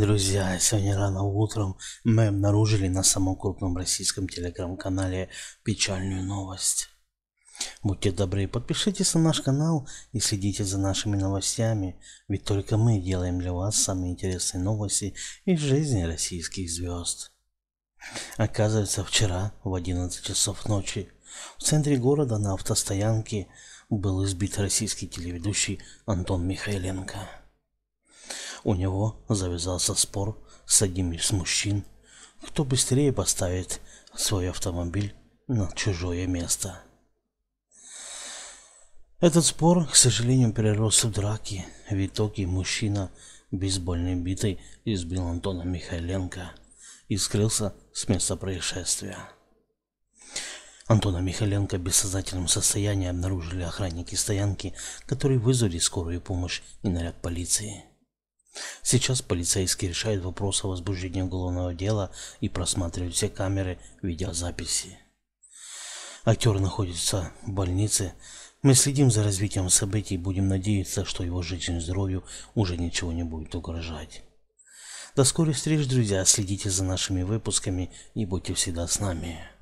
Друзья, сегодня рано утром мы обнаружили на самом крупном российском телеграм-канале печальную новость. Будьте добры, подпишитесь на наш канал и следите за нашими новостями, ведь только мы делаем для вас самые интересные новости из жизни российских звезд. Оказывается, вчера в 11 часов ночи в центре города на автостоянке был избит российский телеведущий Антон Михайленко. У него завязался спор с одним из мужчин, кто быстрее поставит свой автомобиль на чужое место. Этот спор, к сожалению, перерос в драки. В итоге мужчина бейсбольной битой избил Антона Михайленко и скрылся с места происшествия. Антона Михайленко в бессознательном состоянии обнаружили охранники стоянки, которые вызвали скорую помощь и наряд полиции. Сейчас полицейские решают вопрос о возбуждении уголовного дела и просматривают все камеры видеозаписи. Актер находится в больнице. Мы следим за развитием событий и будем надеяться, что его жизнь и здоровью уже ничего не будет угрожать. До скорой встречи, друзья. Следите за нашими выпусками и будьте всегда с нами.